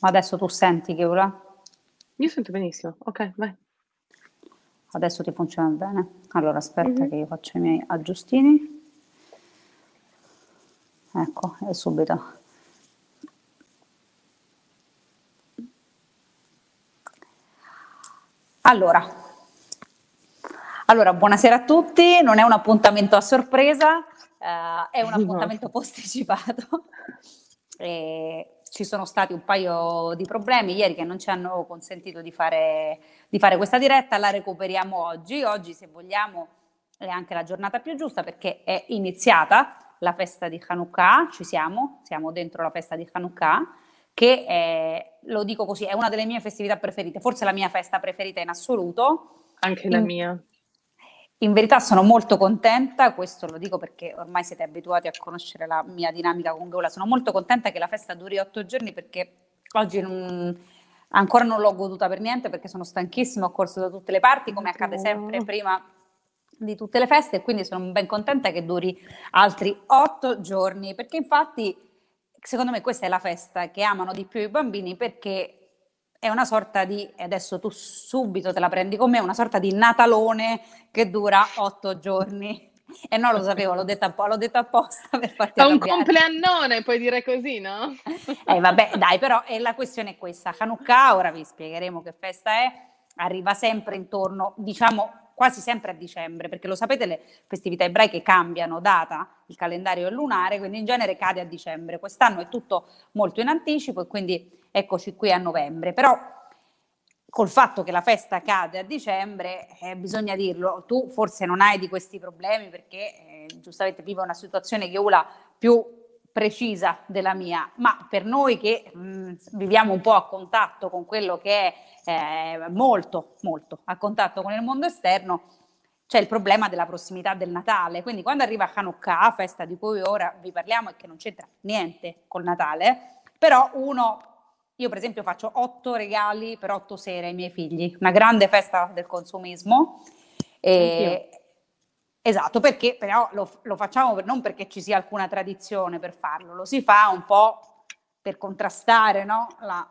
Ma adesso tu senti che ora? Io sento benissimo, ok, vai. Adesso ti funziona bene. Allora aspetta mm-hmm. che io faccio i miei aggiustini. Ecco, è subito. Allora. allora, buonasera a tutti, non è un appuntamento a sorpresa, eh, è un appuntamento posticipato. E ci sono stati un paio di problemi ieri che non ci hanno consentito di fare, di fare questa diretta, la recuperiamo oggi. Oggi, se vogliamo, è anche la giornata più giusta perché è iniziata la festa di Hanukkah, ci siamo, siamo dentro la festa di Hanukkah, che è, lo dico così, è una delle mie festività preferite, forse la mia festa preferita in assoluto. Anche la in, mia. In verità sono molto contenta, questo lo dico perché ormai siete abituati a conoscere la mia dinamica con Gola, sono molto contenta che la festa duri otto giorni perché oggi non, ancora non l'ho goduta per niente perché sono stanchissima, ho corso da tutte le parti come accade mm. sempre prima di tutte le feste e quindi sono ben contenta che duri altri otto giorni perché infatti secondo me questa è la festa che amano di più i bambini perché è una sorta di, e adesso tu subito te la prendi con me, una sorta di natalone che dura otto giorni. E eh no, lo sapevo, l'ho detta, l'ho detta apposta per farti È un arrabbiare. compleannone, puoi dire così, no? Eh vabbè, dai, però eh, la questione è questa. Hanukkah, ora vi spiegheremo che festa è, arriva sempre intorno, diciamo, quasi sempre a dicembre, perché lo sapete le festività ebraiche cambiano data, il calendario è lunare, quindi in genere cade a dicembre. Quest'anno è tutto molto in anticipo e quindi eccoci qui a novembre. Però col fatto che la festa cade a dicembre, eh, bisogna dirlo, tu forse non hai di questi problemi perché eh, giustamente vive una situazione che una più precisa della mia, ma per noi che mh, mm, viviamo un po' a contatto con quello che è eh, molto, molto a contatto con il mondo esterno, c'è il problema della prossimità del Natale. Quindi quando arriva Hanukkah, festa di cui ora vi parliamo e che non c'entra niente col Natale, però uno io per esempio faccio otto regali per otto sere ai miei figli, una grande festa del consumismo. E... Esatto, perché però lo, lo facciamo per, non perché ci sia alcuna tradizione per farlo, lo si fa un po' per contrastare no? la,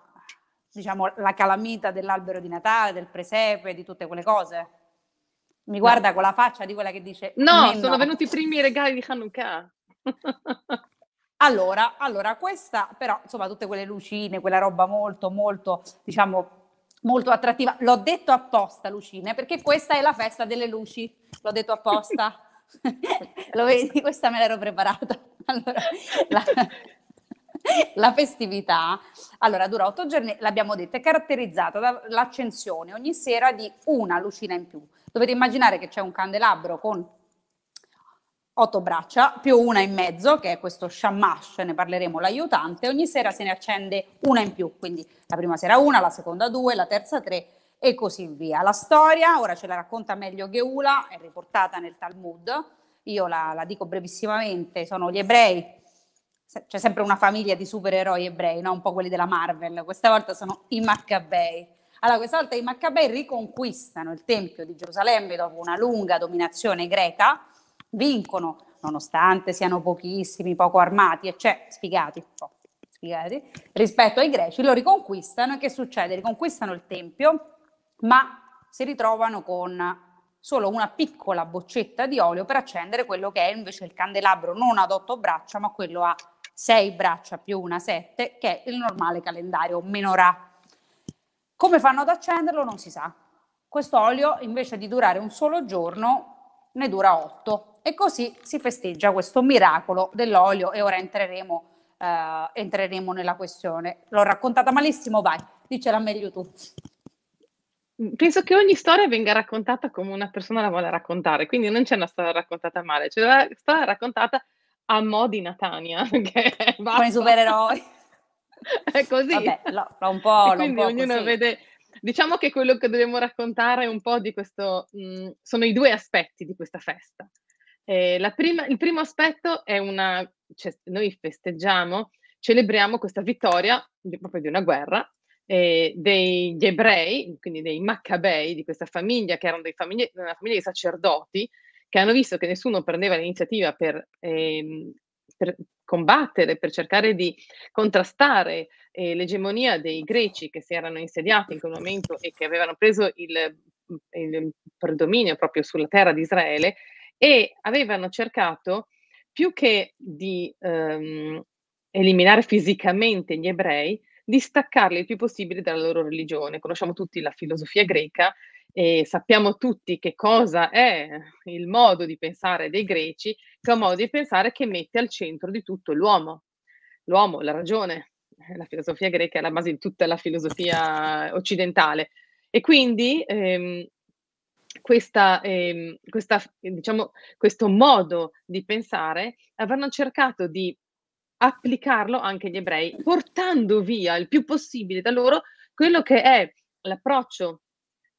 diciamo, la calamita dell'albero di Natale, del presepe, di tutte quelle cose. Mi guarda no. con la faccia di quella che dice... No, sono no. venuti i primi regali di Hanukkah. Allora, allora, questa però, insomma, tutte quelle lucine, quella roba molto, molto, diciamo, molto attrattiva. L'ho detto apposta, lucine, perché questa è la festa delle luci. L'ho detto apposta. Lo vedi? Questa me l'ero preparata. Allora, la, la festività, allora, dura otto giorni, l'abbiamo detto, è caratterizzata dall'accensione ogni sera di una lucina in più. Dovete immaginare che c'è un candelabro con otto braccia più una in mezzo, che è questo shamash, ne parleremo, l'aiutante. Ogni sera se ne accende una in più, quindi la prima sera una, la seconda due, la terza tre e così via. La storia, ora ce la racconta meglio Geula, è riportata nel Talmud, io la, la dico brevissimamente, sono gli ebrei, c'è sempre una famiglia di supereroi ebrei, no? un po' quelli della Marvel, questa volta sono i Maccabei. Allora, questa volta i Maccabei riconquistano il Tempio di Gerusalemme dopo una lunga dominazione greca, vincono, nonostante siano pochissimi, poco armati, e cioè sfigati, oh, sfigati, rispetto ai greci, lo riconquistano e che succede? Riconquistano il Tempio, ma si ritrovano con solo una piccola boccetta di olio per accendere quello che è invece il candelabro non ad otto braccia, ma quello a sei braccia più una sette, che è il normale calendario menorà. Come fanno ad accenderlo non si sa. Questo olio invece di durare un solo giorno ne dura 8 e così si festeggia questo miracolo dell'olio e ora entreremo, eh, entreremo nella questione. L'ho raccontata malissimo, vai, dicela meglio tu. Mm, penso che ogni storia venga raccontata come una persona la vuole raccontare, quindi non c'è una storia raccontata male, c'è una storia raccontata a mo' di Natania, che è con i supereroi. è così. Vabbè, l'ho, l'ho un po'... E l'ho quindi ognuno così. vede Diciamo che quello che dobbiamo raccontare è un po' di questo, mh, mhmm, sono i due aspetti di questa festa. Eh, prima, il primo aspetto è una, cioè, noi festeggiamo, celebriamo questa vittoria di, proprio di una guerra eh, degli ebrei, quindi dei Maccabei, di questa famiglia che erano famiglie, una famiglia di sacerdoti che hanno visto che nessuno prendeva l'iniziativa per ehm, per combattere, per cercare di contrastare eh, l'egemonia dei greci che si erano insediati in quel momento e che avevano preso il, il predominio proprio sulla terra di Israele e avevano cercato più che di ehm, eliminare fisicamente gli ebrei, distaccarli il più possibile dalla loro religione. Conosciamo tutti la filosofia greca e sappiamo tutti che cosa è il modo di pensare dei greci, che è un modo di pensare che mette al centro di tutto l'uomo, l'uomo, la ragione. La filosofia greca è la base di tutta la filosofia occidentale. E quindi ehm, questa, ehm, questa, diciamo, questo modo di pensare avranno cercato di applicarlo anche agli ebrei, portando via il più possibile da loro quello che è l'approccio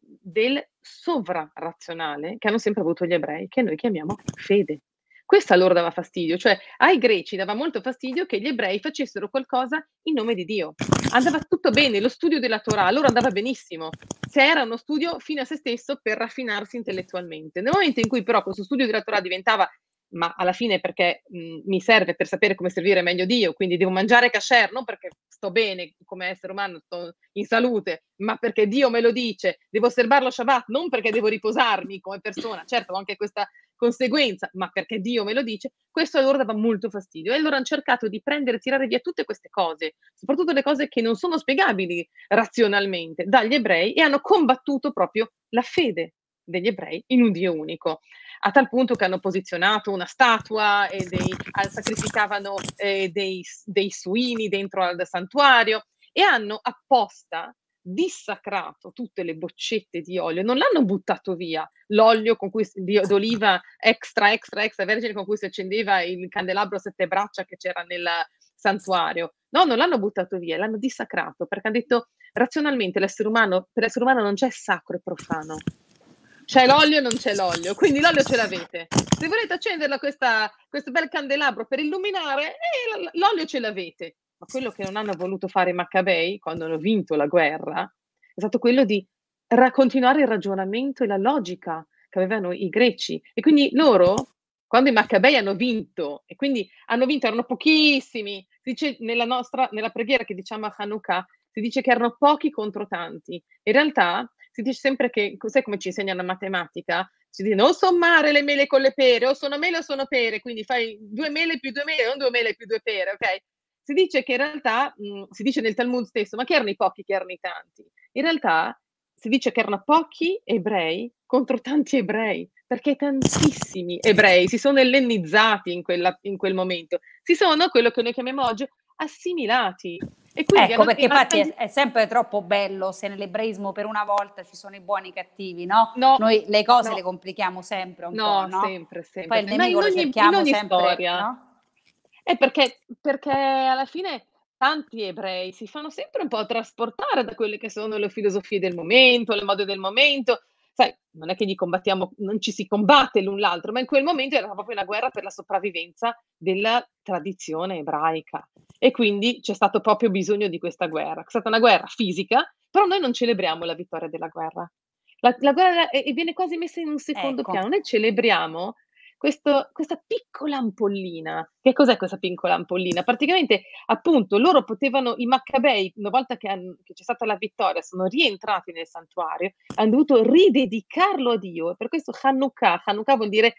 del sovrarazionale che hanno sempre avuto gli ebrei, che noi chiamiamo fede. Questa loro dava fastidio, cioè ai greci dava molto fastidio che gli ebrei facessero qualcosa in nome di Dio. Andava tutto bene, lo studio della Torah loro andava benissimo, se era uno studio fino a se stesso per raffinarsi intellettualmente. Nel momento in cui però questo studio della Torah diventava ma alla fine perché mh, mhmm, mi serve per sapere come servire meglio Dio, quindi devo mangiare kasher non perché sto bene come essere umano, sto in salute, ma perché Dio me lo dice, devo osservare lo Shabbat non perché devo riposarmi come persona, certo ho anche questa conseguenza, ma perché Dio me lo dice, questo allora dava molto fastidio e allora hanno cercato di prendere, tirare via tutte queste cose, soprattutto le cose che non sono spiegabili razionalmente dagli ebrei e hanno combattuto proprio la fede degli ebrei in un Dio unico, a tal punto che hanno posizionato una statua e dei, ah, sacrificavano eh, dei, dei suini dentro al santuario e hanno apposta dissacrato tutte le boccette di olio, non l'hanno buttato via l'olio con cui, di, d'oliva extra, extra, extra vergine con cui si accendeva il candelabro a sette braccia che c'era nel santuario. No, non l'hanno buttato via, l'hanno dissacrato perché hanno detto razionalmente l'essere umano, per l'essere umano non c'è sacro e profano, c'è l'olio e non c'è l'olio, quindi l'olio ce l'avete. Se volete accenderla questa, questo bel candelabro per illuminare, eh, l'olio ce l'avete. Ma quello che non hanno voluto fare i Maccabei quando hanno vinto la guerra è stato quello di continuare il ragionamento e la logica che avevano i greci. E quindi loro, quando i Maccabei hanno vinto, e quindi hanno vinto, erano pochissimi, si dice nella, nostra, nella preghiera che diciamo a Hanukkah, si dice che erano pochi contro tanti. In realtà si dice sempre che, sai come ci insegna la matematica? Ci dice non sommare le mele con le pere, o sono mele o sono pere, quindi fai due mele più due mele, non due mele più due pere, ok? Si dice che in realtà, mh, mm, si dice nel Talmud stesso, ma che erano i pochi, che erano i tanti? In realtà si dice che erano pochi ebrei contro tanti ebrei, perché tantissimi ebrei si sono ellenizzati in, quella, in quel momento, si sono quello che noi chiamiamo oggi assimilati, e quindi ecco, perché infatti è, è, sempre troppo bello se nell'ebraismo per una volta ci sono i buoni e i cattivi, no? no Noi le cose no. le complichiamo sempre un no, po', no? sempre, sempre. Poi il nemico ogni, lo cerchiamo sempre, storia. no? È eh, perché, perché alla fine tanti ebrei si fanno sempre un po' trasportare da quelle che sono le filosofie del momento, le mode del momento, sai, non è che gli combattiamo, non ci si combatte l'un l'altro, ma in quel momento era proprio una guerra per la sopravvivenza della tradizione ebraica. E quindi c'è stato proprio bisogno di questa guerra. È stata una guerra fisica, però noi non celebriamo la vittoria della guerra. La, la guerra è, viene quasi messa in un secondo ecco. piano, noi celebriamo questo, questa piccola ampollina. Che cos'è questa piccola ampollina? Praticamente, appunto, loro potevano, i Maccabei, una volta che, hanno, che c'è stata la vittoria, sono rientrati nel santuario, hanno dovuto ridedicarlo a Dio. Per questo Hanukkah, Hanukkah vuol dire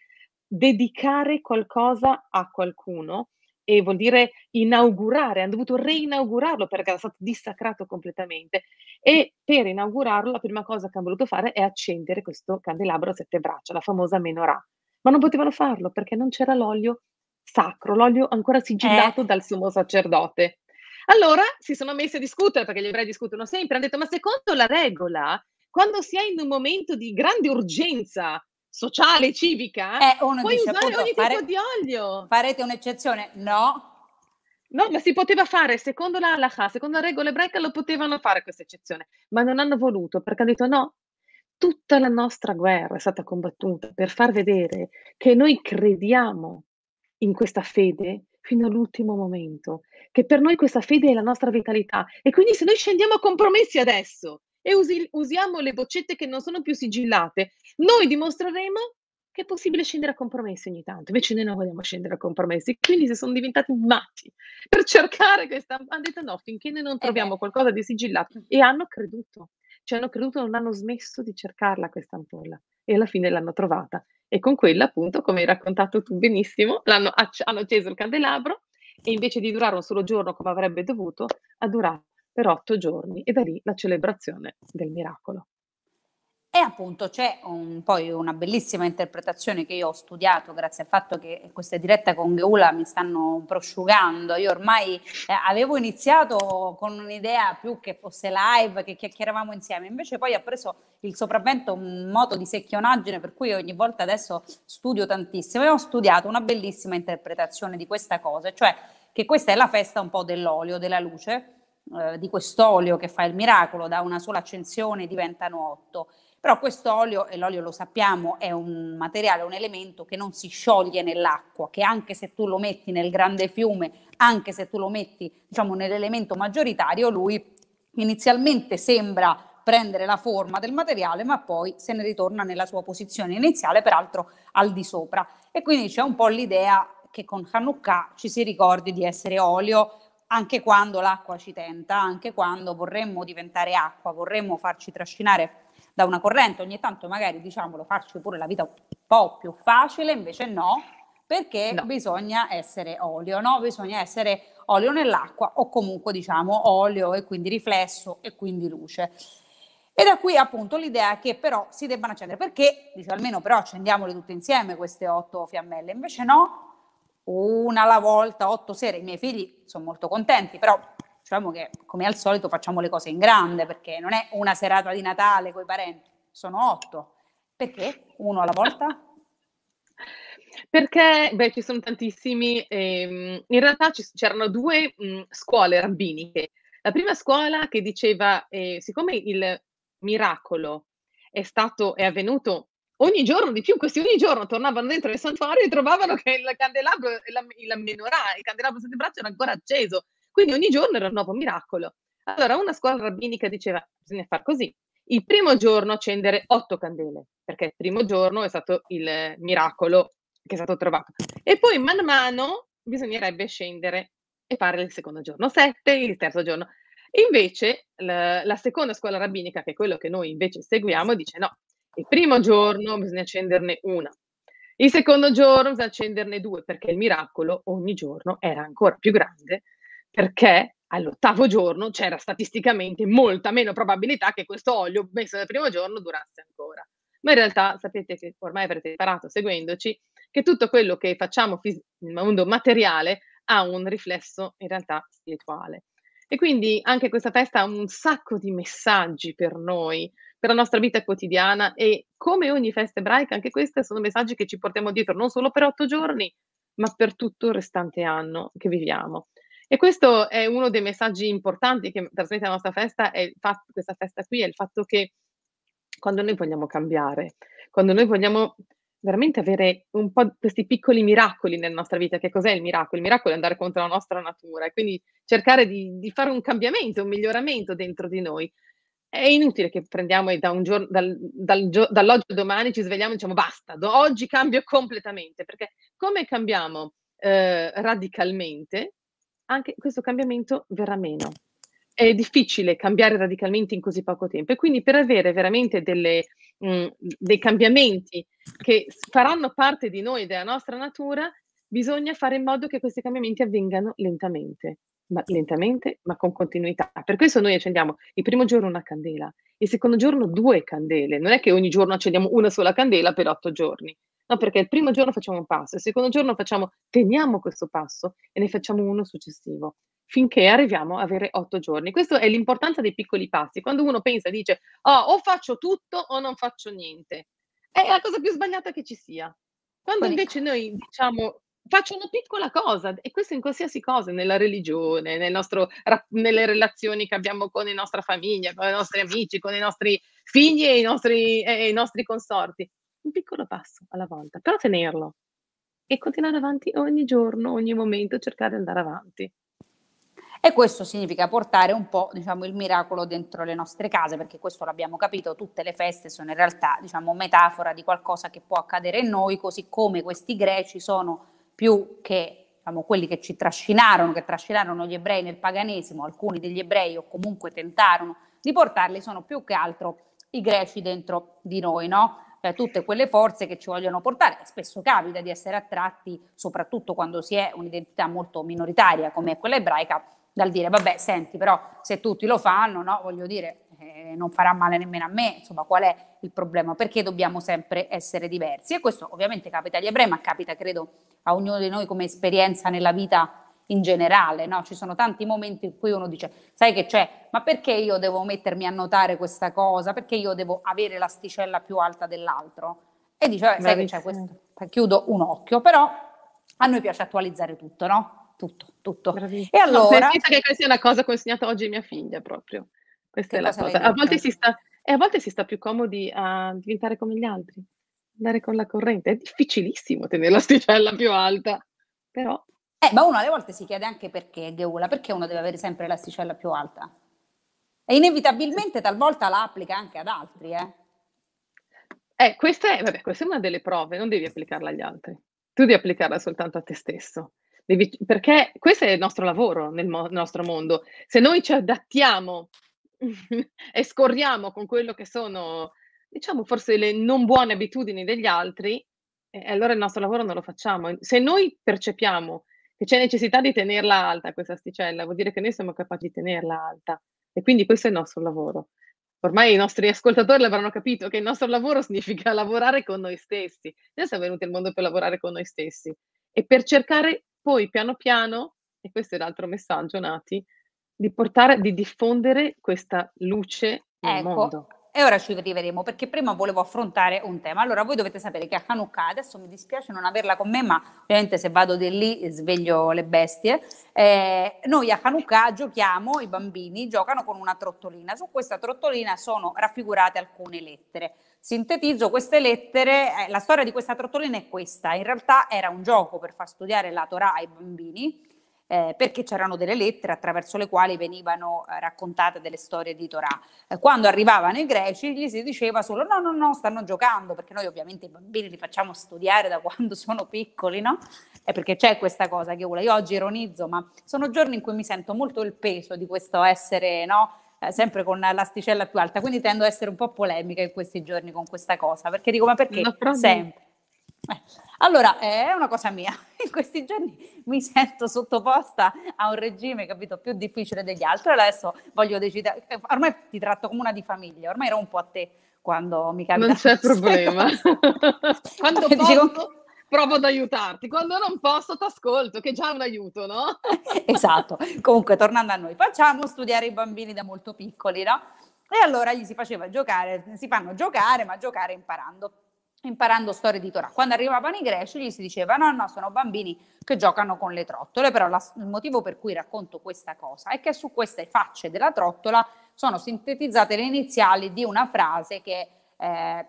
dedicare qualcosa a qualcuno e vuol dire inaugurare, hanno dovuto reinaugurarlo perché era stato dissacrato completamente e per inaugurarlo la prima cosa che hanno voluto fare è accendere questo candelabro a sette braccia, la famosa menorah ma non potevano farlo perché non c'era l'olio sacro, l'olio ancora eh. sigillato Eh. dal sumo sacerdote. Allora si sono messi a discutere, perché gli ebrei discutono sempre, hanno detto: "Ma secondo la regola, quando si è in un momento di grande urgenza sociale civica, Eh, uno puoi dice usare appunto ogni tipo di olio". farete un'eccezione? No. No, ma si poteva fare, secondo la halakha, secondo la regola ebraica lo potevano fare questa eccezione, ma non hanno voluto perché hanno detto: "No, tutta la nostra guerra è stata combattuta per far vedere che noi crediamo in questa fede fino all'ultimo momento, che per noi questa fede è la nostra vitalità. E quindi se noi scendiamo a compromessi adesso e usi- usiamo le boccette che non sono più sigillate, noi dimostreremo che è possibile scendere a compromessi ogni tanto, invece noi non vogliamo scendere a compromessi, quindi se sono diventati matti per cercare questa... Hanno detto no, finché noi non eh troviamo qualcosa di sigillato mm. e hanno creduto ci hanno creduto, non hanno smesso di cercarla questa ampolla e alla fine l'hanno trovata. E con quella, appunto, come hai raccontato tu benissimo, hanno acceso il candelabro e invece di durare un solo giorno come avrebbe dovuto, ha durato per otto giorni e da lì la celebrazione del miracolo. E appunto c'è un, poi una bellissima interpretazione che io ho studiato grazie al fatto che queste dirette con Geula mi stanno prosciugando. Io ormai eh, avevo iniziato con un'idea più che fosse live, che chiacchieravamo insieme, invece poi ha preso il sopravvento un moto di secchionaggine per cui ogni volta adesso studio tantissimo e ho studiato una bellissima interpretazione di questa cosa, cioè che questa è la festa un po' dell'olio, della luce, eh, di quest'olio che fa il miracolo, da una sola accensione diventano otto. Però questo olio, e l'olio lo sappiamo, è un materiale, un elemento che non si scioglie nell'acqua, che anche se tu lo metti nel grande fiume, anche se tu lo metti diciamo, nell'elemento maggioritario, lui inizialmente sembra prendere la forma del materiale, ma poi se ne ritorna nella sua posizione iniziale, peraltro al di sopra. E quindi c'è un po' l'idea che con Hanukkah ci si ricordi di essere olio anche quando l'acqua ci tenta, anche quando vorremmo diventare acqua, vorremmo farci trascinare da una corrente, ogni tanto magari diciamolo farci pure la vita un po' più facile, invece no, perché no. bisogna essere olio, no? Bisogna essere olio nell'acqua o comunque diciamo olio e quindi riflesso e quindi luce. E da qui appunto l'idea che però si debbano accendere, perché dice almeno però accendiamole tutte insieme queste otto fiammelle, invece no, una alla volta, otto sere, i miei figli sono molto contenti, però diciamo che come al solito facciamo le cose in grande perché non è una serata di Natale con i parenti, sono otto. Perché uno alla volta? Perché, beh, ci sono tantissimi, ehm, in realtà ci, c'erano due mh, scuole rabbiniche. La prima scuola che diceva, eh, siccome il miracolo è stato, è avvenuto ogni giorno di più, questi ogni giorno tornavano dentro il santuario e trovavano che il candelabro, la, il menorah, il candelabro senza braccio era ancora acceso, quindi ogni giorno era un nuovo miracolo. Allora una scuola rabbinica diceva bisogna far così. Il primo giorno accendere otto candele, perché il primo giorno è stato il miracolo che è stato trovato. E poi man mano bisognerebbe scendere e fare il secondo giorno sette, il terzo giorno. Invece la, la, seconda scuola rabbinica, che è quello che noi invece seguiamo, dice no, il primo giorno bisogna accenderne una, il secondo giorno bisogna accenderne due, perché il miracolo ogni giorno era ancora più grande perché all'ottavo giorno c'era statisticamente molta meno probabilità che questo olio messo dal primo giorno durasse ancora. Ma in realtà sapete che ormai avrete imparato seguendoci che tutto quello che facciamo fis- nel mondo materiale ha un riflesso in realtà spirituale. E quindi anche questa festa ha un sacco di messaggi per noi, per la nostra vita quotidiana e come ogni festa ebraica, anche questi sono messaggi che ci portiamo dietro non solo per otto giorni, ma per tutto il restante anno che viviamo. E questo è uno dei messaggi importanti che trasmette la nostra festa, fatto, questa festa qui, è il fatto che quando noi vogliamo cambiare, quando noi vogliamo veramente avere un po' questi piccoli miracoli nella nostra vita. Che cos'è il miracolo? Il miracolo è andare contro la nostra natura e quindi cercare di, di fare un cambiamento, un miglioramento dentro di noi. È inutile che prendiamo e da giorno, dal, dal, dall'oggi al domani ci svegliamo e diciamo basta, oggi cambio completamente, perché come cambiamo eh, radicalmente anche questo cambiamento verrà meno. È difficile cambiare radicalmente in così poco tempo e quindi per avere veramente delle, mh, mm, dei cambiamenti che faranno parte di noi, della nostra natura, bisogna fare in modo che questi cambiamenti avvengano lentamente ma lentamente, ma con continuità. Per questo noi accendiamo il primo giorno una candela, il secondo giorno due candele. Non è che ogni giorno accendiamo una sola candela per otto giorni. No, perché il primo giorno facciamo un passo, il secondo giorno facciamo, teniamo questo passo e ne facciamo uno successivo, finché arriviamo a avere otto giorni. Questa è l'importanza dei piccoli passi. Quando uno pensa, dice, oh, o faccio tutto o non faccio niente. È la cosa più sbagliata che ci sia. Quando invece noi diciamo faccio una piccola cosa e questo in qualsiasi cosa, nella religione, nel nostro, nelle relazioni che abbiamo con la nostra famiglia, con i nostri amici, con i nostri figli e i nostri, eh, i nostri consorti. Un piccolo passo alla volta, però tenerlo e continuare avanti ogni giorno, ogni momento, cercare di andare avanti. E questo significa portare un po' diciamo, il miracolo dentro le nostre case, perché questo l'abbiamo capito, tutte le feste sono in realtà diciamo, metafora di qualcosa che può accadere in noi, così come questi greci sono più che diciamo, quelli che ci trascinarono, che trascinarono gli ebrei nel paganesimo, alcuni degli ebrei o comunque tentarono di portarli, sono più che altro i greci dentro di noi, no? Eh, tutte quelle forze che ci vogliono portare. Spesso capita di essere attratti, soprattutto quando si è un'identità molto minoritaria come quella ebraica, dal dire vabbè, senti, però se tutti lo fanno, no? Voglio dire, eh, non farà male nemmeno a me, insomma qual è il problema? Perché dobbiamo sempre essere diversi? E questo ovviamente capita agli ebrei, ma capita credo a ognuno di noi come esperienza nella vita in generale, no? ci sono tanti momenti in cui uno dice, sai che c'è, ma perché io devo mettermi a notare questa cosa? Perché io devo avere l'asticella più alta dell'altro? E dice, vabbè, sai che c'è questo, chiudo un occhio, però a noi piace attualizzare tutto, no? Tutto, tutto. Bravissima. E allora... Ho no, che questa è una cosa consegnata oggi a mia figlia proprio. Questa che è la cosa. A, volte sta, eh, a volte, si sta, più comodi a diventare come gli altri, andare con la corrente. È difficilissimo tenere l'asticella più alta, però... Eh, ma uno alle volte si chiede anche perché, Geula, perché uno deve avere sempre l'asticella più alta? E inevitabilmente talvolta la applica anche ad altri, eh? Eh, questa è, vabbè, questa è una delle prove, non devi applicarla agli altri. Tu devi applicarla soltanto a te stesso. Devi, perché questo è il nostro lavoro nel, mo- nostro mondo. Se noi ci adattiamo e scorriamo con quello che sono, diciamo, forse le non buone abitudini degli altri, e allora il nostro lavoro non lo facciamo. Se noi percepiamo che c'è necessità di tenerla alta questa asticella, vuol dire che noi siamo capaci di tenerla alta e quindi questo è il nostro lavoro. Ormai i nostri ascoltatori l'avranno capito che il nostro lavoro significa lavorare con noi stessi. Noi siamo venuti al mondo per lavorare con noi stessi e per cercare poi piano piano, e questo è l'altro messaggio, Nati, di portare, di diffondere questa luce nel ecco. mondo. E ora ci arriveremo perché prima volevo affrontare un tema. Allora, voi dovete sapere che a Hanukkah, adesso mi dispiace non averla con me, ma ovviamente se vado di lì eh, sveglio le bestie. Eh, noi a Hanukkah giochiamo, i bambini giocano con una trottolina. Su questa trottolina sono raffigurate alcune lettere. Sintetizzo queste lettere, eh, la storia di questa trottolina è questa. In realtà era un gioco per far studiare la Torah ai bambini eh, perché c'erano delle lettere attraverso le quali venivano eh, raccontate delle storie di Torah. Eh, quando arrivavano i greci gli si diceva solo no, no, no, stanno giocando, perché noi ovviamente i bambini li facciamo studiare da quando sono piccoli, no? È eh, perché c'è questa cosa che io oggi ironizzo, ma sono giorni in cui mi sento molto il peso di questo essere, no? Eh, sempre con l'asticella più alta, quindi tendo a essere un po' polemica in questi giorni con questa cosa, perché dico ma perché sempre? allora, è una cosa mia. In questi giorni mi sento sottoposta a un regime, capito, più difficile degli altri. Adesso voglio decidere. Ormai ti tratto come una di famiglia, ormai ero un po' a te quando mi capita. Non c'è problema. quando posso, dicevo... provo ad aiutarti. Quando non posso, ti ascolto, che è già un aiuto, no? esatto. Comunque, tornando a noi, facciamo studiare i bambini da molto piccoli, no? E allora gli si faceva giocare, si fanno giocare, ma giocare imparando imparando storie di Torah. Quando arrivavano i greci gli si diceva no, no, sono bambini che giocano con le trottole, però la, il motivo per cui racconto questa cosa è che su queste facce della trottola sono sintetizzate le iniziali di una frase che, eh,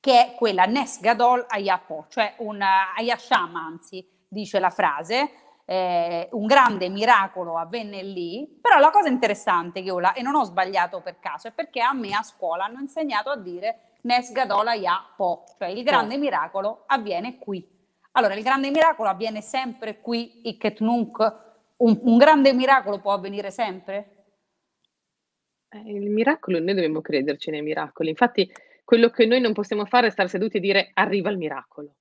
che è quella Nes Gadol Ayapo, cioè un eh, Ayashama, anzi, dice la frase, eh, un grande miracolo avvenne lì, però la cosa interessante che ho là, e non ho sbagliato per caso, è perché a me a scuola hanno insegnato a dire Nes Gadola Ya Po, cioè il grande certo. miracolo avviene qui. Allora, il grande miracolo avviene sempre qui, Iket Nunc, un, un grande miracolo può avvenire sempre? Eh, il miracolo, noi dobbiamo crederci nei miracoli. Infatti, quello che noi non possiamo fare è stare seduti e dire arriva il miracolo.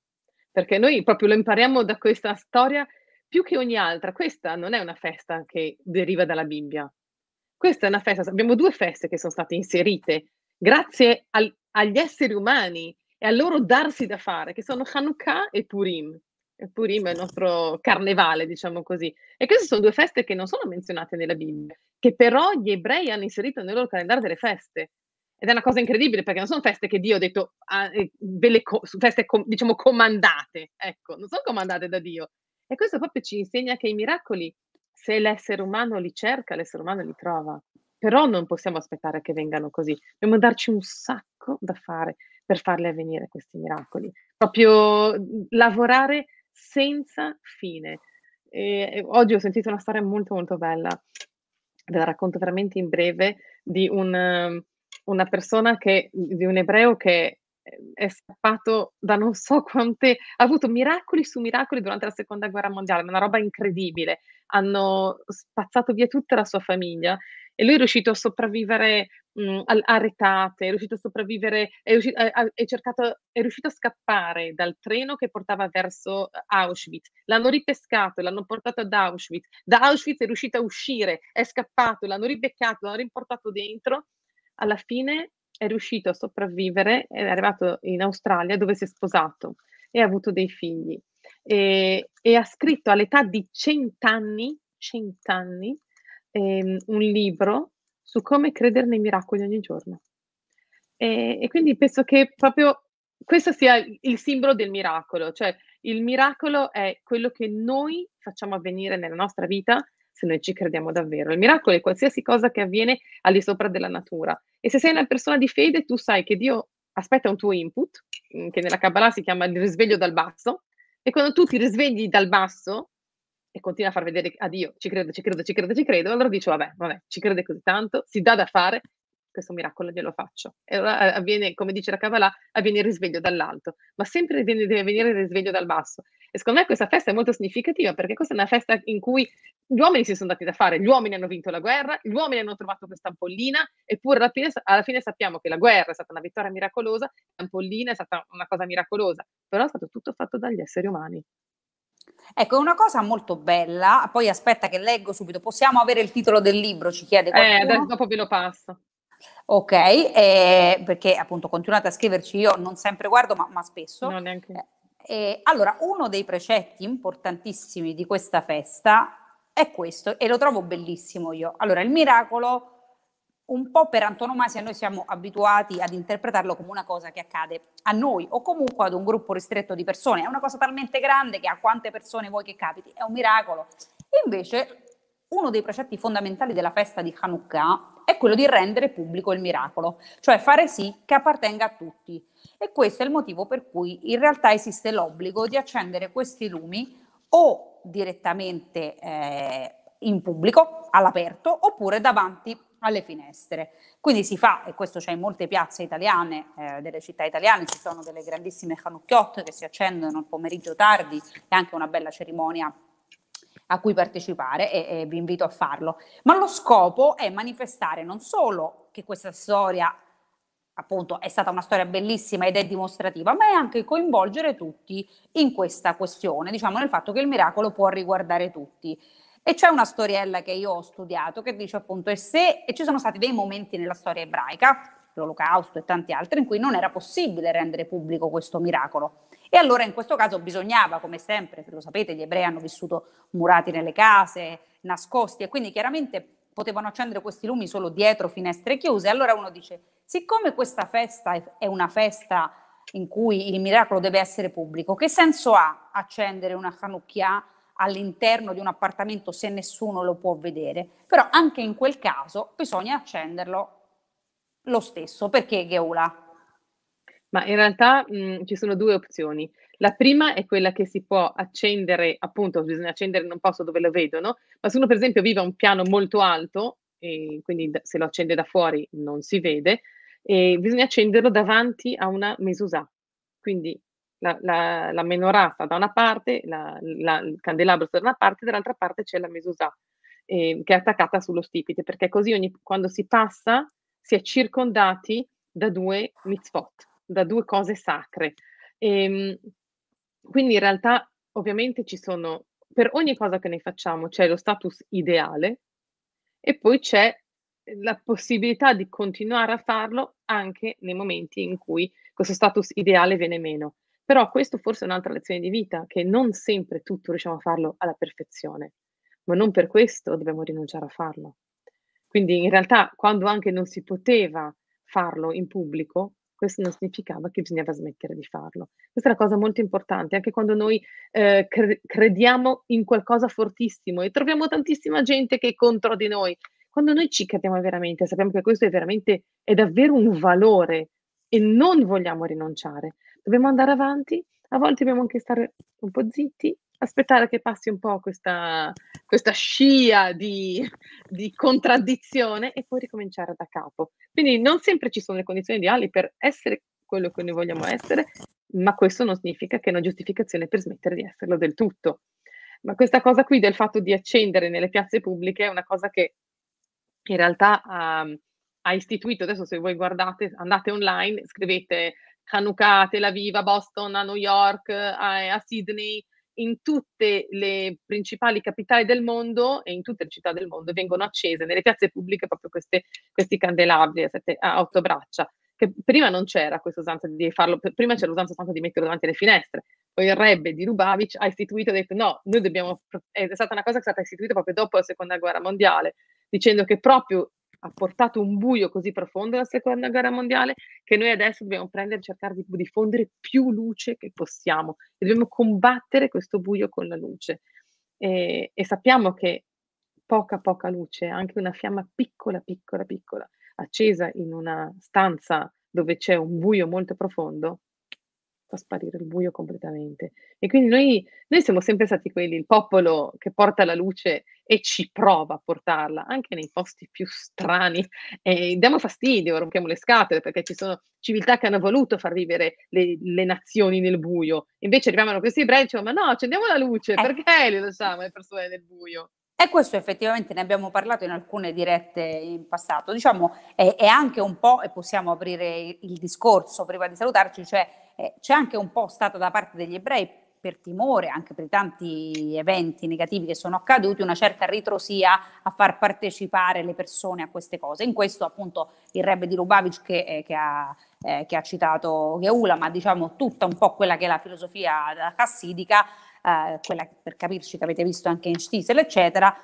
Perché noi proprio lo impariamo da questa storia più che ogni altra, questa non è una festa che deriva dalla Bibbia. Questa è una festa, abbiamo due feste che sono state inserite grazie al, agli esseri umani e al loro darsi da fare, che sono Hanukkah e Purim. E Purim è il nostro carnevale, diciamo così. E queste sono due feste che non sono menzionate nella Bibbia, che però gli ebrei hanno inserito nel loro calendario delle feste. Ed è una cosa incredibile perché non sono feste che Dio ha detto, ah, eh, co- feste com- diciamo comandate, ecco, non sono comandate da Dio, e questo proprio ci insegna che i miracoli, se l'essere umano li cerca, l'essere umano li trova. Però non possiamo aspettare che vengano così. Dobbiamo darci un sacco da fare per farli avvenire questi miracoli. Proprio mhmm, lavorare senza fine. E oggi ho sentito una storia molto molto bella, ve la racconto veramente in breve, di un, mhmm, una persona che, di un ebreo che Ehm, è scappato da non so quante, ha avuto miracoli su miracoli durante la seconda guerra mondiale, una roba incredibile. Hanno spazzato via tutta la sua famiglia e lui è riuscito a sopravvivere mh, mhmm, a, a retate, è riuscito a sopravvivere, è riuscito, è, è, cercato, è riuscito a scappare dal treno che portava verso eh, Auschwitz, l'hanno ripescato, l'hanno portato ad Auschwitz, da Auschwitz è riuscito a uscire, è scappato, l'hanno ribeccato, l'hanno rimportato dentro, alla fine è riuscito a sopravvivere, è arrivato in Australia dove si è sposato e ha avuto dei figli. E, e ha scritto all'età di cent'anni, cent'anni ehm, un libro su come credere nei miracoli ogni giorno. E, e quindi penso che proprio questo sia il simbolo del miracolo, cioè il miracolo è quello che noi facciamo avvenire nella nostra vita se noi ci crediamo davvero. Il miracolo è qualsiasi cosa che avviene al di sopra della natura. E se sei una persona di fede, tu sai che Dio aspetta un tuo input, mm, che nella Kabbalah si chiama il risveglio dal basso, e quando tu ti risvegli dal basso e continui a far vedere a Dio, ci credo, ci credo, ci credo, ci credo, allora dici, vabbè, vabbè, ci crede così tanto, si dà da fare, questo miracolo glielo faccio. E allora eh, avviene, come dice la Kabbalah, avviene il risveglio dall'alto, ma sempre deve, venire il risveglio dal basso. E secondo me questa festa è molto significativa perché questa è una festa in cui gli uomini si sono dati da fare, gli uomini hanno vinto la guerra, gli uomini hanno trovato questa ampollina, eppure alla fine, alla fine sappiamo che la guerra è stata una vittoria miracolosa, l'ampollina è stata una cosa miracolosa, però è stato tutto fatto dagli esseri umani. Ecco, una cosa molto bella, poi aspetta che leggo subito, possiamo avere il titolo del libro, ci chiede eh, qualcuno. Eh, dopo ve lo passo. Ok, eh, perché appunto continuate a scriverci, io non sempre guardo, ma, ma spesso. No, neanche. Eh, eh, allora, uno dei precetti importantissimi di questa festa è questo, e lo trovo bellissimo io. Allora, il miracolo, un po' per antonomasia, noi siamo abituati ad interpretarlo come una cosa che accade a noi o comunque ad un gruppo ristretto di persone. È una cosa talmente grande che a quante persone vuoi che capiti, è un miracolo. Invece, uno dei precetti fondamentali della festa di Hanukkah è quello di rendere pubblico il miracolo, cioè fare sì che appartenga a tutti. E questo è il motivo per cui in realtà esiste l'obbligo di accendere questi lumi o direttamente eh, in pubblico, all'aperto, oppure davanti alle finestre. Quindi si fa, e questo c'è in molte piazze italiane, eh, delle città italiane, ci sono delle grandissime canucchiotte che si accendono il pomeriggio tardi, è anche una bella cerimonia a cui partecipare e, e vi invito a farlo. Ma lo scopo è manifestare non solo che questa storia appunto è stata una storia bellissima ed è dimostrativa, ma è anche coinvolgere tutti in questa questione, diciamo nel fatto che il miracolo può riguardare tutti. E c'è una storiella che io ho studiato che dice appunto e se e ci sono stati dei momenti nella storia ebraica, l'olocausto e tanti altri in cui non era possibile rendere pubblico questo miracolo. E allora in questo caso bisognava, come sempre, lo sapete, gli ebrei hanno vissuto murati nelle case, nascosti e quindi chiaramente potevano accendere questi lumi solo dietro finestre chiuse. Allora uno dice, siccome questa festa è una festa in cui il miracolo deve essere pubblico, che senso ha accendere una Hanukkah all'interno di un appartamento se nessuno lo può vedere? Però anche in quel caso bisogna accenderlo lo stesso, perché Geula? Ma in realtà mh, mhmm, ci sono due opzioni. La prima è quella che si può accendere, appunto, bisogna accendere in un posto dove lo vedono, ma se uno per esempio vive a un piano molto alto, quindi se lo accende da fuori non si vede, bisogna accenderlo davanti a una mesusà. Quindi la, la, la menorah sta da una parte, la, la, il candelabro sta da una parte, dall'altra parte c'è la mesusà eh, che è attaccata sullo stipite, perché così ogni, quando si passa si è circondati da due mitzvot da due cose sacre. E, ehm, quindi in realtà ovviamente ci sono, per ogni cosa che noi facciamo, c'è lo status ideale e poi c'è la possibilità di continuare a farlo anche nei momenti in cui questo status ideale viene meno. Però questo forse è un'altra lezione di vita, che non sempre tutto riusciamo a farlo alla perfezione, ma non per questo dobbiamo rinunciare a farlo. Quindi in realtà quando anche non si poteva farlo in pubblico, questo non significava che bisognava smettere di farlo. Questa è una cosa molto importante, anche quando noi eh, cre- crediamo in qualcosa fortissimo e troviamo tantissima gente che è contro di noi. Quando noi ci crediamo veramente, sappiamo che questo è veramente, è davvero un valore e non vogliamo rinunciare. Dobbiamo andare avanti, a volte dobbiamo anche stare un po' zitti, aspettare che passi un po' questa, questa scia di, di, contraddizione e poi ricominciare da capo. Quindi non sempre ci sono le condizioni ideali per essere quello che noi vogliamo essere, ma questo non significa che è una giustificazione per smettere di esserlo del tutto. Ma questa cosa qui del fatto di accendere nelle piazze pubbliche è una cosa che in realtà ha, ehm, ha istituito, adesso se voi guardate, andate online, scrivete Hanukkah, Tel Aviv, a Boston, a New York, a, eh, a Sydney, in tutte le principali capitali del mondo e in tutte le città del mondo vengono accese nelle piazze pubbliche proprio queste, questi candelabri a, sette, a otto braccia, che prima non c'era questa usanza di farlo, prima c'era l'usanza di metterlo davanti alle finestre, poi il Rebbe di Lubavitch ha istituito, ha detto no, noi dobbiamo, è stata una cosa che è stata istituita proprio dopo la seconda guerra mondiale, dicendo che proprio ha portato un buio così profondo alla seconda guerra mondiale che noi adesso dobbiamo prendere e cercare di diffondere più luce che possiamo e dobbiamo combattere questo buio con la luce. E, e sappiamo che poca poca luce, anche una fiamma piccola piccola piccola accesa in una stanza dove c'è un buio molto profondo fatto sparire il buio completamente. E quindi noi, noi siamo sempre stati quelli, il popolo che porta la luce e ci prova a portarla, anche nei posti più strani. Eh, diamo fastidio, rompiamo le scatole, perché ci sono civiltà che hanno voluto far vivere le, le nazioni nel buio. Invece arrivavano questi ebrei e dicevano, ma no, accendiamo la luce, eh. perché le lasciamo le persone nel buio? E questo effettivamente ne abbiamo parlato in alcune dirette in passato, diciamo è, è, anche un po', e possiamo aprire il discorso prima di salutarci, cioè eh, c'è anche un po' stata da parte degli ebrei, per timore anche per i tanti eventi negativi che sono accaduti, una certa ritrosia a far partecipare le persone a queste cose. In questo appunto il Rebbe di Lubavitch che, eh, che ha eh, che ha citato Geula, ma diciamo tutta un po' quella che è la filosofia cassidica, eh, quella per capirci che avete visto anche in Stisel, eccetera,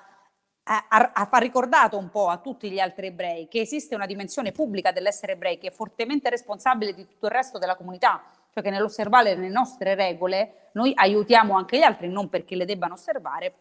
ha, ha ricordato un po' a tutti gli altri ebrei che esiste una dimensione pubblica dell'essere ebrei che è fortemente responsabile di tutto il resto della comunità, cioè che nell'osservare le nostre regole noi aiutiamo anche gli altri, non perché le debbano osservare,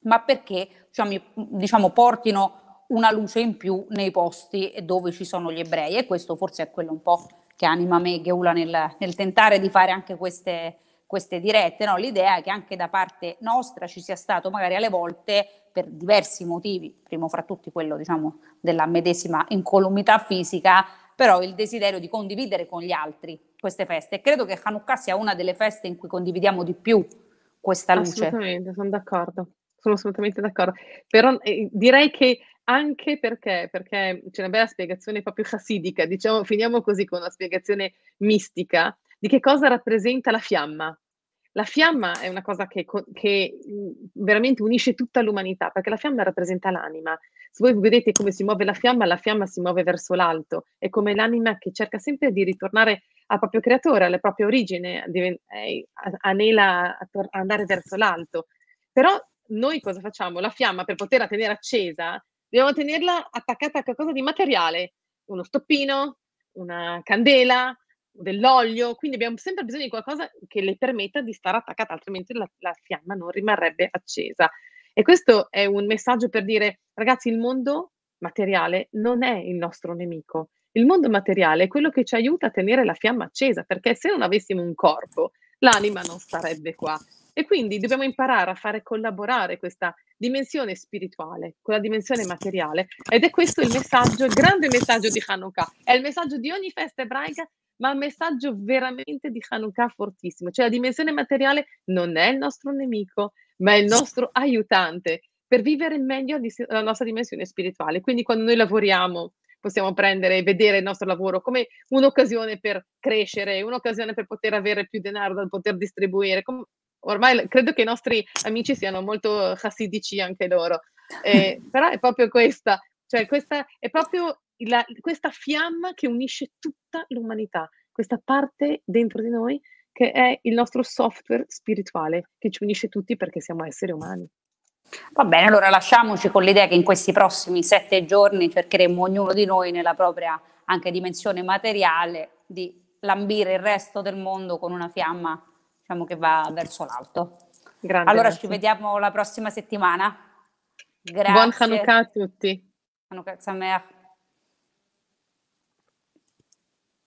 ma perché diciamo, diciamo, portino una luce in più nei posti dove ci sono gli ebrei e questo forse è quello un po' che anima me e Geula nel, nel, tentare di fare anche queste, queste dirette, no? l'idea è che anche da parte nostra ci sia stato magari alle volte per diversi motivi, primo fra tutti quello diciamo, della medesima incolumità fisica, però il desiderio di condividere con gli altri queste feste. E credo che Hanukkah sia una delle feste in cui condividiamo di più questa luce. Assolutamente, sono d'accordo, sono assolutamente d'accordo. Però eh, direi che anche perché, perché c'è una bella spiegazione proprio chassidica, diciamo, finiamo così con una spiegazione mistica di che cosa rappresenta la fiamma. La fiamma è una cosa che, che, veramente unisce tutta l'umanità, perché la fiamma rappresenta l'anima. Se voi vedete come si muove la fiamma, la fiamma si muove verso l'alto, è come l'anima che cerca sempre di ritornare al proprio creatore, alla propria origine, eh, anela a andare verso l'alto. Però noi cosa facciamo? La fiamma, per poterla tenere accesa, dobbiamo tenerla attaccata a qualcosa di materiale, uno stoppino, una candela, dell'olio, quindi abbiamo sempre bisogno di qualcosa che le permetta di stare attaccata, altrimenti la, la fiamma non rimarrebbe accesa. E questo è un messaggio per dire, ragazzi, il mondo materiale non è il nostro nemico. Il mondo materiale è quello che ci aiuta a tenere la fiamma accesa, perché se non avessimo un corpo, l'anima non starebbe qua. E quindi dobbiamo imparare a fare collaborare questa dimensione spirituale con la dimensione materiale. Ed è questo il messaggio, il grande messaggio di Hanukkah. È il messaggio di ogni festa ebraica ma il messaggio veramente di Hanukkah fortissimo, cioè la dimensione materiale non è il nostro nemico, ma è il nostro aiutante per vivere meglio la nostra dimensione spirituale. Quindi quando noi lavoriamo possiamo prendere e vedere il nostro lavoro come un'occasione per crescere, un'occasione per poter avere più denaro da poter distribuire. Com- ormai credo che i nostri amici siano molto chassidici anche loro, eh, però è proprio questa, cioè questa è proprio la, questa fiamma che unisce tutta l'umanità, questa parte dentro di noi che è il nostro software spirituale che ci unisce tutti perché siamo esseri umani. Va bene, allora lasciamoci con l'idea che in questi prossimi sette giorni cercheremo ognuno di noi nella propria anche dimensione materiale di lambire il resto del mondo con una fiamma diciamo, che va verso l'alto. Grande, allora grazie. ci vediamo la prossima settimana. Grazie. Buon Hanukkah a tutti. Hanukkah Sameach.